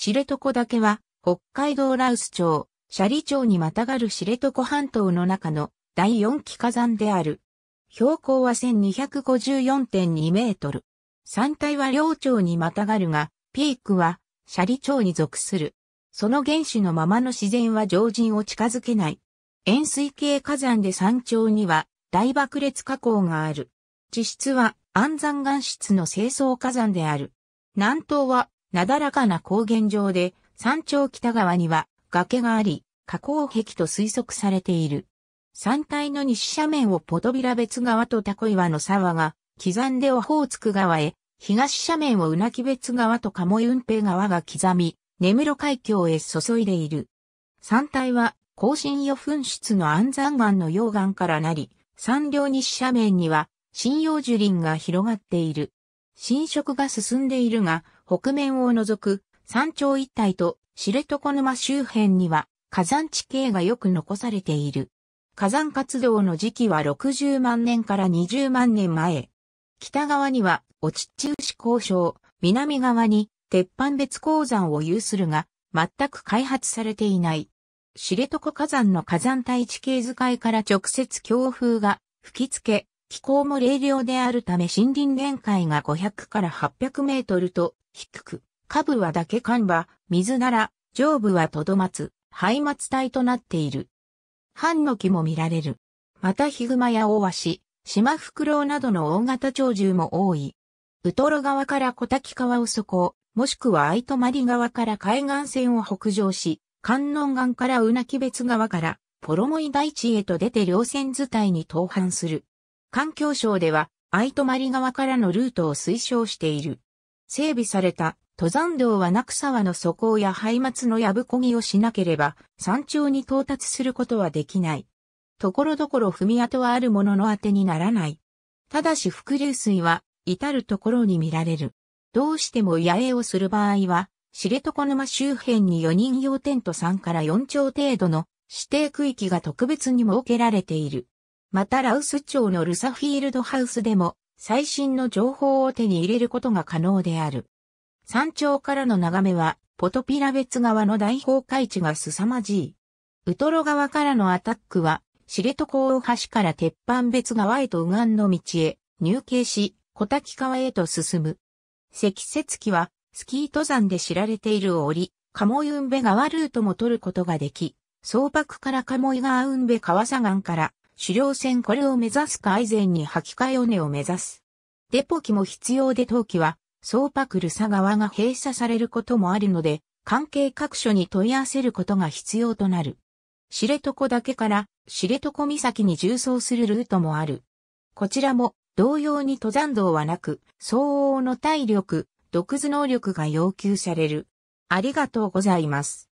知床岳は、北海道羅臼町、斜里町にまたがる知床半島の中の第4期火山である。標高は1254.2メートル。山体は両町にまたがるが、ピークは斜里町に属する。その原始のままの自然は常人を近づけない。円錐形火山で山頂には大爆裂火口がある。地質は安山岩質の清掃火山である。南東はなだらかな高原上で、山頂北側には崖があり、河口壁と推測されている。山体の西斜面をポトビラ別側とタコ岩の沢が、刻んでオホーツク側へ、東斜面をうなき別側と鴨運平側が刻み、根室海峡へ注いでいる。山体は、更新予噴出の安山岩の溶岩からなり、山稜西斜面には、針葉樹林が広がっている。侵食が進んでいるが、北面を除く山頂一帯と知床沼周辺には火山地形がよく残されている。火山活動の時期は60万年から20万年前。北側には落ちッチし、交渉、南側に鉄板別鉱山を有するが、全く開発されていない。知床火山の火山帯地形図解から直接強風が吹きつけ、気候も冷涼であるため森林限界が500から800メートルと低く、下部はけ間は水なら、上部はとどまつ、廃末体帯となっている。ハンノキも見られる。またヒグマやオオワシ、シマフクロウなどの大型鳥獣も多い。ウトロ川から小滝川を底もしくはトマリ川から海岸線を北上し、観音岸からうな木別川から、ポロモイ大地へと出て稜線図体に投範する。環境省では、相泊川からのルートを推奨している。整備された登山道は中沢の素行や廃末のやぶこぎをしなければ山頂に到達することはできない。ところどころ踏み跡はあるものの当てにならない。ただし伏流水は至るところに見られる。どうしても野営をする場合は、知床沼周辺に4人用テント3から4丁程度の指定区域が特別に設けられている。またラウス町のルサフィールドハウスでも最新の情報を手に入れることが可能である。山頂からの眺めはポトピラ別側の大崩壊地が凄まじい。ウトロ川からのアタックは知床大橋から鉄板別側へと右岸の道へ入径し小滝川へと進む。積雪期はスキー登山で知られている折、ユンベ川ルートも取ることができ、総泊からガーウンベ川左岸から主猟船これを目指すか以前に履き替え尾根を目指す。デポ機も必要で陶器は、ソーパクル佐川が閉鎖されることもあるので、関係各所に問い合わせることが必要となる。知床だけから知床岬に縦走するルートもある。こちらも同様に登山道はなく、相応の体力、独自能力が要求される。ありがとうございます。